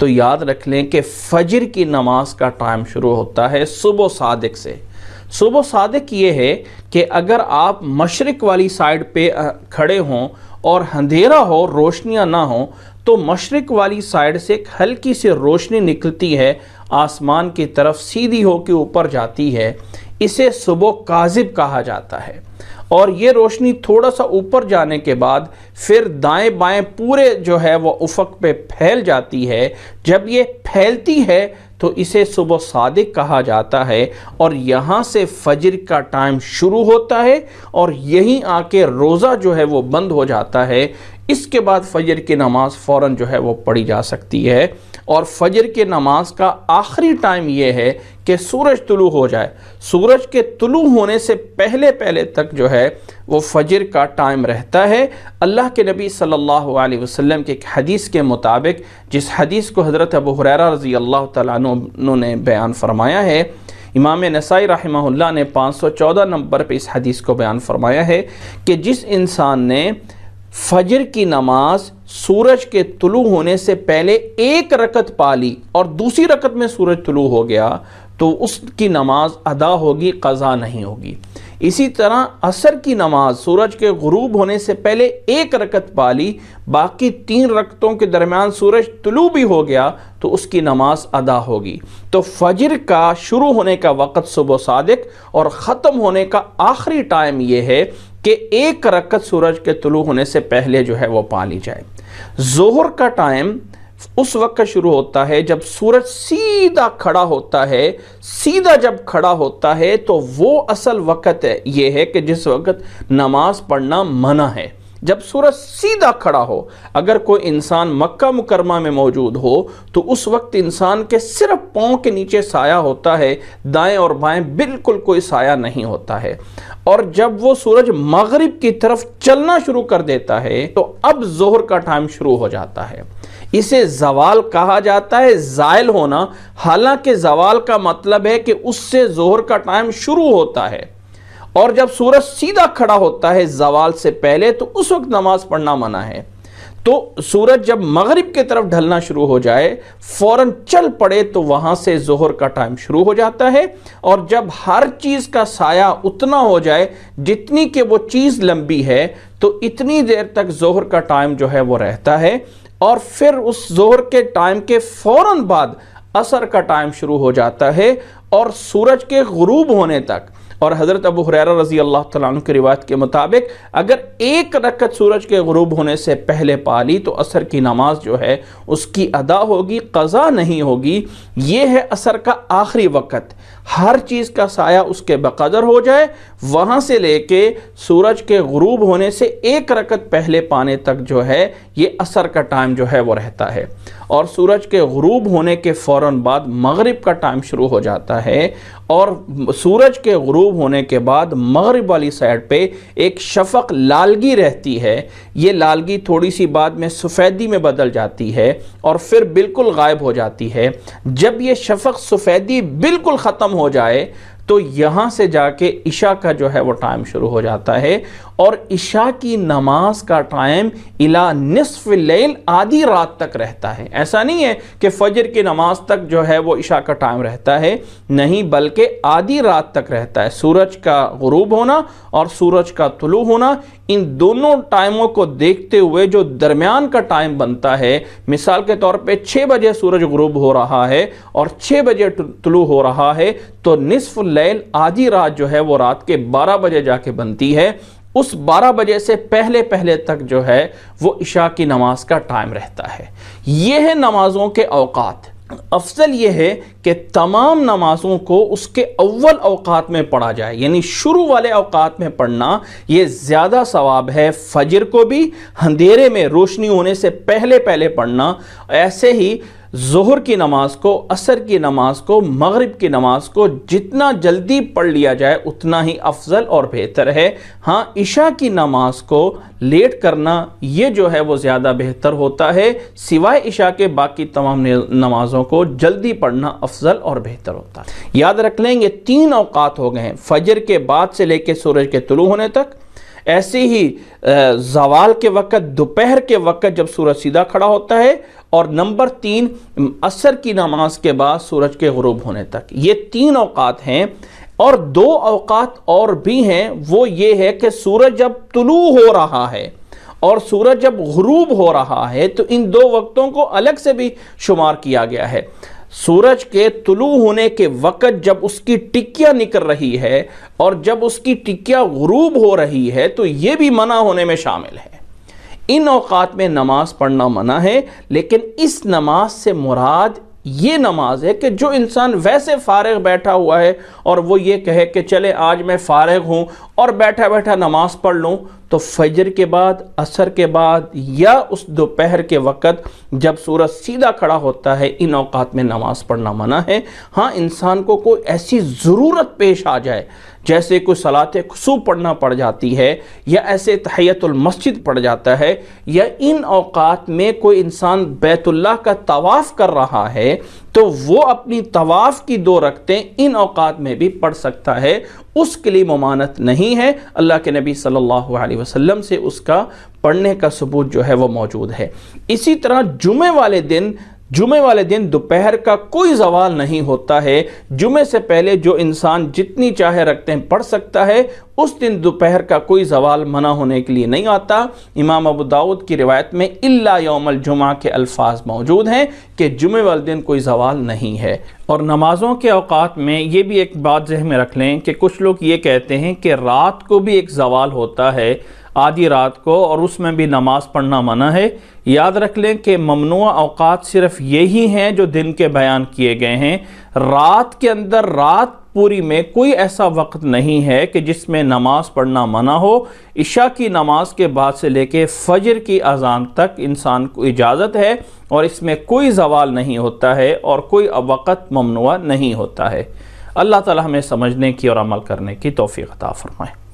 तो याद रख लें कि फजर की नमाज का टाइम शुरू होता है सुबह सादक से सुबह सादक ये है कि अगर आप मशरक वाली साइड पे खड़े हों और अंधेरा हो रोशनियां ना हो तो मशरक वाली साइड से एक हल्की सी रोशनी निकलती है आसमान की तरफ सीधी होकर ऊपर जाती है इसे सुबह काजिब कहा जाता है और ये रोशनी थोड़ा सा ऊपर जाने के बाद फिर दाएं बाएं पूरे जो है वह उफक पे फैल जाती है जब ये फैलती है तो इसे सुबह सादिक कहा जाता है और यहाँ से फजर का टाइम शुरू होता है और यहीं आके रोज़ा जो है वो बंद हो जाता है इसके बाद फजर की नमाज़ फ़ौर जो है वो पढ़ी जा सकती है और फजर के नमाज का आखिरी टाइम यह है कि सूरज तुलू हो जाए सूरज के तुलू होने से पहले पहले तक जो है वो फजर का टाइम रहता है अल्लाह के नबी सल्लल्लाहु अलैहि वसल्लम के एक हदीस के मुताबिक जिस हदीस को हज़रत अबू हुरैरा रज़ी अल्लाह तु ने बयान फरमाया है इमाम नसाई रहमहुल्लाह ने 514 नंबर पर इस हदीस को बयान फरमाया है कि जिस इंसान ने फजर की नमाज सूरज के तुलू होने से पहले एक रकत पाली और दूसरी रकत में सूरज तुलू हो गया तो उसकी नमाज अदा होगी कज़ा नहीं होगी इसी तरह असर की नमाज सूरज के गरूब होने से पहले एक रकत पाली बाकी तीन रकतों के दरमियान सूरज तुलू भी हो गया तो उसकी नमाज अदा होगी तो फजर का शुरू होने का वक़्त सुबह सादक और ख़त्म होने का आखिरी टाइम यह है कि एक रकत सूरज के तुलू होने से पहले जो है वो पा ली जाए जोहर का टाइम उस वक्त शुरू होता है जब सूरज सीधा खड़ा होता है सीधा जब खड़ा होता है तो वो असल वक्त है ये है कि जिस वक्त नमाज पढ़ना मना है जब सूरज सीधा खड़ा हो अगर कोई इंसान मक्का मुकरमा में मौजूद हो तो उस वक्त इंसान के सिर्फ पाँव के नीचे साया होता है दाएं और बाएं बिल्कुल कोई साया नहीं होता है और जब वो सूरज मगरिब की तरफ चलना शुरू कर देता है तो अब जोहर का टाइम शुरू हो जाता है इसे जवाल कहा जाता है जायल होना हालांकि जवाल का मतलब है कि उससे जोहर का टाइम शुरू होता है और जब सूरज सीधा खड़ा होता है जवाल से पहले तो उस वक्त नमाज पढ़ना मना है तो सूरज जब मगरिब की तरफ ढलना शुरू हो जाए फौरन चल पड़े तो वहां से जोहर का टाइम शुरू हो जाता है और जब हर चीज़ का साया उतना हो जाए जितनी कि वो चीज़ लंबी है तो इतनी देर तक जोहर का टाइम जो है वो रहता है और फिर उस जोहर के टाइम के फ़ौर बाद असर का टाइम शुरू हो जाता है और सूरज के गरूब होने तक और हज़रत अबू हुरैरा रज़ी अल्लाह तु की रिवायत के मुताबिक अगर एक रकत सूरज के गरूब होने से पहले पा ली तो असर की नमाज जो है उसकी अदा होगी कज़ा नहीं होगी ये है असर का आखिरी वक्त हर चीज़ का साया उसके बकदर हो जाए वहाँ से लेके सूरज के गरूब होने से एक रकत पहले पाने तक जो है ये असर का टाइम जो है वो रहता है और सूरज के गरूब होने के फ़ौर बाद मगरब का टाइम शुरू हो जाता है और सूरज के गरूब गरूब होने के बाद मगरब वाली साइड पर एक शफक लालगी रहती है ये लालगी थोड़ी सी बाद में सफ़ेदी में बदल जाती है और फिर बिल्कुल गायब हो जाती है जब यह शफक सफ़ेदी बिल्कुल ख़त्म हो जाए तो यहाँ से जाके इशा का जो है वो टाइम शुरू हो जाता है और इशा की नमाज का टाइम इला निसफ़ लैल आधी रात तक रहता है ऐसा नहीं है कि फजर की नमाज तक जो है वो इशा का टाइम रहता है नहीं बल्कि आधी रात तक रहता है सूरज का गरूब होना और सूरज का तुलू होना इन दोनों टाइमों को देखते हुए जो दरमियान का टाइम बनता है मिसाल के तौर पे 6 बजे सूरज ग्रूब हो रहा है और 6 बजे तुलू हो रहा है तो निसफ लैल आधी रात जो है वो रात के 12 बजे जाके बनती है उस 12 बजे से पहले पहले तक जो है वो इशा की नमाज का टाइम रहता है ये है नमाजों के अवकात अफजल यह है कि तमाम नमाज़ों को उसके अव्वल अवकात में पढ़ा जाए यानी शुरू वाले अवकात में पढ़ना ये ज़्यादा सवाब है फजर को भी अंधेरे में रोशनी होने से पहले पहले पढ़ना ऐसे ही जोहर की नमाज को असर की नमाज को मग़रब की नमाज को जितना जल्दी पढ़ लिया जाए उतना ही अफजल और बेहतर है हाँ ईशा की नमाज को लेट करना ये जो है वो ज़्यादा बेहतर होता है सिवाय ईशा के बाकी तमाम नमाज़ों को जल्दी पढ़ना अफजल और बेहतर होता है याद रख लेंगे तीन अवकात हो गए हैं फजर के बाद से लेकर सूरज के तुलू होने तक ऐसे ही जवाल के वक़्त दोपहर के वक़्त जब सूरज सीधा खड़ा होता है और नंबर तीन असर की नमाज के बाद सूरज के गरूब होने तक ये तीन अवकात हैं और दो अवकात और भी हैं वो ये है कि सूरज जब तुलू हो रहा है और सूरज जब गरूब हो रहा है तो इन दो वक्तों को अलग से भी शुमार किया गया है सूरज के तुलू होने के वक़्त जब उसकी टिकिया निकल रही है और जब उसकी टिकिया गरूब हो रही है तो ये भी मना होने में शामिल है इन अवकात में नमाज पढ़ना मना है लेकिन इस नमाज से मुराद ये नमाज है कि जो इंसान वैसे फारग बैठा हुआ है और वो ये कहे कि चले आज मैं फारग हूँ और बैठा बैठा नमाज पढ़ लूँ तो फजर के बाद असर के बाद या उस दोपहर के वक़्त जब सूरज सीधा खड़ा होता है इन अवकात में नमाज़ पढ़ना मना है हाँ इंसान को कोई ऐसी ज़रूरत पेश आ जाए जैसे कोई सलात खसूब पढ़ना पड़ जाती है या ऐसे तहैतुलमस्जिद पड़ जाता है या इन अवकात में कोई इंसान बैतुल्ला का तवाफ़ कर रहा है तो वो अपनी तवाफ़ की दो रखते इन अवकात में भी पढ़ सकता है उसके लिए ममानत नहीं है अल्लाह के नबी सल्लल्लाहु अलैहि वसल्लम से उसका पढ़ने का सबूत जो है वो मौजूद है इसी तरह जुमे वाले दिन जुमे वाले दिन दोपहर का कोई जवाल नहीं होता है जुमे से पहले जो इंसान जितनी चाहे रखते हैं पढ़ सकता है उस दिन दोपहर का कोई जवाल मना होने के लिए नहीं आता इमाम अबू दाऊद की रिवायत में इल्ला यौमल जुमा के अल्फाज मौजूद हैं कि जुमे वाले दिन कोई जवाल नहीं है और नमाज़ों के अवकात में ये भी एक बात जहन में रख लें कि कुछ लोग ये कहते हैं कि रात को भी एक जवाल होता है आधी रात को और उसमें भी नमाज पढ़ना मना है याद रख लें कि ममनू अवकात सिर्फ यही हैं जो दिन के बयान किए गए हैं रात के अंदर रात पूरी में कोई ऐसा वक्त नहीं है कि जिसमें नमाज पढ़ना मना हो इशा की नमाज के बाद से लेके फजर की अजान तक इंसान को इजाज़त है और इसमें कोई जवाल नहीं होता है और कोई वक़्त ममनुआ नहीं होता है अल्लाह ताला हमें समझने की और अमल करने की तोफ़ी अता फ़रमाएँ